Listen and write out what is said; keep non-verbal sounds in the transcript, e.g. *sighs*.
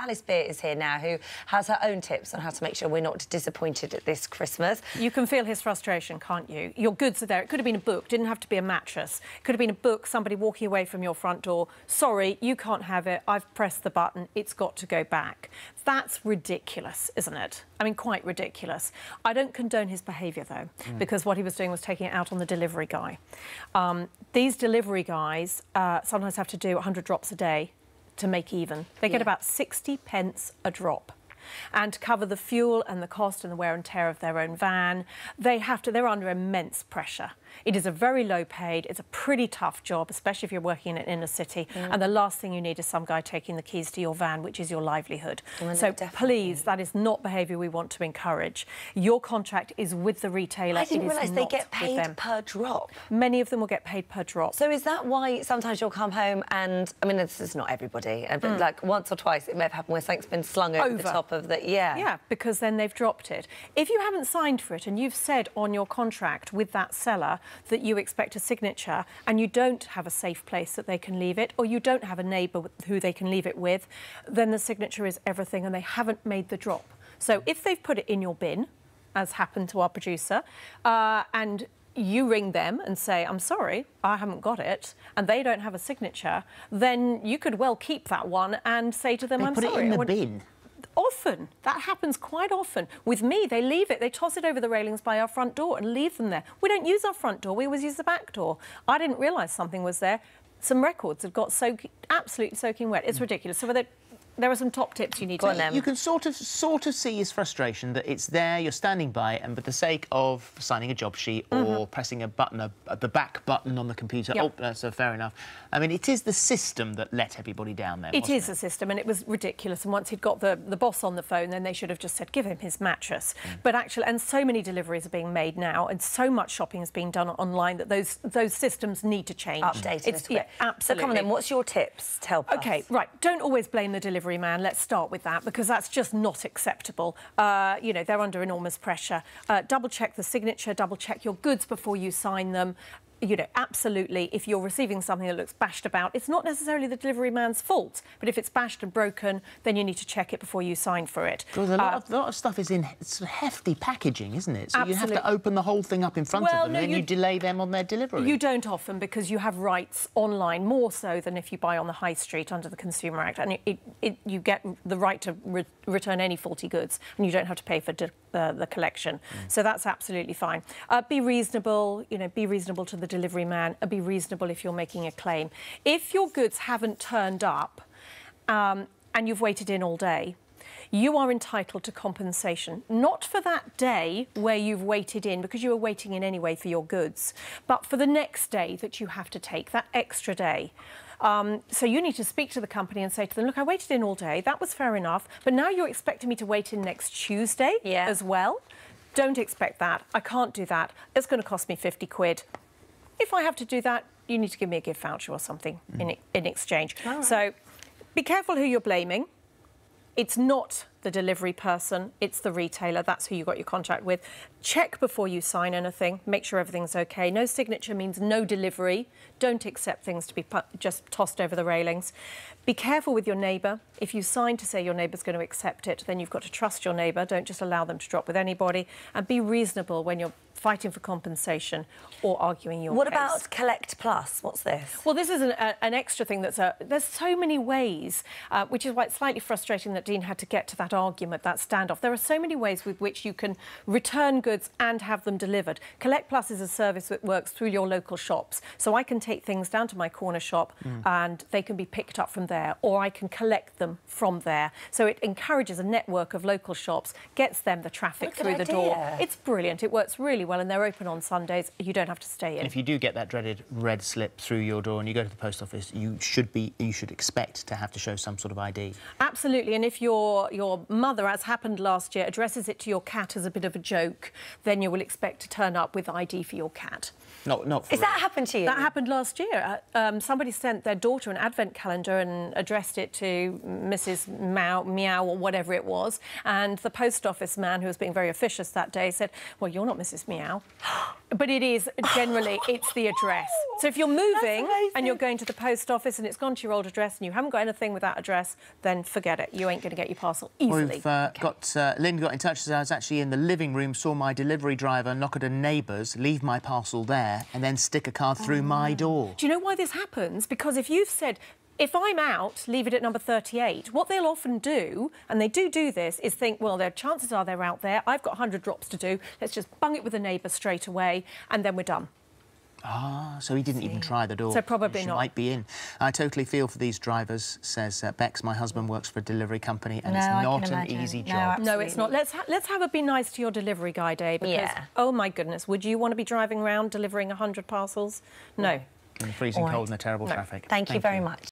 Alice Beer is here now, who has her own tips on how to make sure we're not disappointed at this Christmas. You can feel his frustration, can't you? Your goods are there. It could have been a book, didn't have to be a mattress. It could have been a book, somebody walking away from your front door. Sorry, you can't have it. I've pressed the button. It's got to go back. That's ridiculous, isn't it? I mean, quite ridiculous. I don't condone his behaviour, though, mm. because what he was doing was taking it out on the delivery guy. Um, these delivery guys uh, sometimes have to do 100 drops a day to make even. They get yeah. about 60 pence a drop and to cover the fuel and the cost and the wear and tear of their own van. They have to, they're under immense pressure. It is a very low paid, it's a pretty tough job, especially if you're working in an inner city. Mm. And the last thing you need is some guy taking the keys to your van, which is your livelihood. Well, oh, so please, that is not behaviour we want to encourage. Your contract is with the retailer. I didn't realise they get paid per drop. Many of them will get paid per drop. So is that why sometimes you'll come home and, I mean, this is not everybody, but mm. like once or twice it may have happened where something's been slung over, over. the top of the, yeah. Yeah, because then they've dropped it. If you haven't signed for it and you've said on your contract with that seller, that you expect a signature and you don't have a safe place that they can leave it or you don't have a neighbour who they can leave it with, then the signature is everything and they haven't made the drop. So if they've put it in your bin, as happened to our producer, uh, and you ring them and say, I'm sorry, I haven't got it, and they don't have a signature, then you could well keep that one and say to them, they I'm put sorry. It in the bin often, that happens quite often. With me, they leave it, they toss it over the railings by our front door and leave them there. We don't use our front door, we always use the back door. I didn't realise something was there. Some records have got so absolutely soaking wet. It's ridiculous. So whether there are some top tips you need Go to them. You can sort of sort of see his frustration that it's there, you're standing by it, and for the sake of signing a job sheet or mm -hmm. pressing a button, a, a, the back button on the computer, yep. oh, that's so uh, fair enough. I mean, it is the system that let everybody down there, It is the system, and it was ridiculous. And once he'd got the, the boss on the phone, then they should have just said, give him his mattress. Mm. But actually, and so many deliveries are being made now, and so much shopping is being done online that those those systems need to change. Updated. It's, yeah, absolutely. So come on then, what's your tips? Tell us. OK, right, don't always blame the delivery delivery man. Let's start with that because that's just not acceptable. Uh, you know, they're under enormous pressure. Uh, double check the signature, double check your goods before you sign them you know, absolutely, if you're receiving something that looks bashed about, it's not necessarily the delivery man's fault. But if it's bashed and broken, then you need to check it before you sign for it. Because a lot, uh, of, lot of stuff is in sort of hefty packaging, isn't it? So absolutely. you have to open the whole thing up in front well, of them no, and then you, you delay them on their delivery. You don't often because you have rights online more so than if you buy on the high street under the Consumer Act. And it, it, it, you get the right to re return any faulty goods and you don't have to pay for de the, the collection. Mm. So that's absolutely fine. Uh, be reasonable, you know, be reasonable to the delivery man, uh, be reasonable if you're making a claim. If your goods haven't turned up um, and you've waited in all day, you are entitled to compensation, not for that day where you've waited in, because you were waiting in anyway for your goods, but for the next day that you have to take, that extra day. Um, so you need to speak to the company and say to them, look, I waited in all day. That was fair enough. But now you're expecting me to wait in next Tuesday yeah. as well. Don't expect that. I can't do that. It's going to cost me 50 quid. If I have to do that, you need to give me a gift voucher or something mm. in, in exchange. Right. So be careful who you're blaming. It's not the delivery person, it's the retailer, that's who you got your contract with. Check before you sign anything, make sure everything's okay. No signature means no delivery. Don't accept things to be just tossed over the railings. Be careful with your neighbour. If you sign to say your neighbour's going to accept it, then you've got to trust your neighbour. Don't just allow them to drop with anybody. And be reasonable when you're fighting for compensation or arguing your What case. about Collect Plus? What's this? Well, this is an, a, an extra thing that's... A, there's so many ways, uh, which is why it's slightly frustrating that Dean had to get to that argument, that standoff. There are so many ways with which you can return goods and have them delivered. Collect Plus is a service that works through your local shops. So I can take things down to my corner shop mm. and they can be picked up from there, or I can collect them from there. So it encourages a network of local shops, gets them the traffic through the idea. door. It's brilliant. It works really well and they're open on Sundays. You don't have to stay in. And if you do get that dreaded red slip through your door and you go to the post office, you should be you should expect to have to show some sort of ID. Absolutely. And if your your mother, as happened last year, addresses it to your cat as a bit of a joke, then you will expect to turn up with ID for your cat. Not, not for real. that happened to you? That happened last year. Uh, um, somebody sent their daughter an advent calendar and addressed it to Mrs. Meow, Meow or whatever it was. And the post office man, who was being very officious that day, said, well, you're not Mrs. Meow. *gasps* *gasps* But it is generally, *sighs* it's the address. So if you're moving and you're going to the post office and it's gone to your old address and you haven't got anything with that address, then forget it. You ain't going to get your parcel easily. We've uh, okay. got uh, Lynn got in touch. Says I was actually in the living room, saw my delivery driver knock at a neighbour's, leave my parcel there, and then stick a card through oh, my door. Do you know why this happens? Because if you've said if I'm out, leave it at number 38, what they'll often do, and they do do this, is think, well, their chances are they're out there. I've got 100 drops to do. Let's just bung it with a neighbour straight away, and then we're done. Ah, so he didn't even try the door. So probably she not. might be in. I totally feel for these drivers, says uh, Bex. My husband works for a delivery company and no, it's not an easy no, job. Absolutely. No, it's not. Let's, ha let's have a be nice to your delivery guy day because, yeah. oh my goodness, would you want to be driving around delivering 100 parcels? No. In freezing right. cold and the terrible no. traffic. Thank, Thank you very you. much.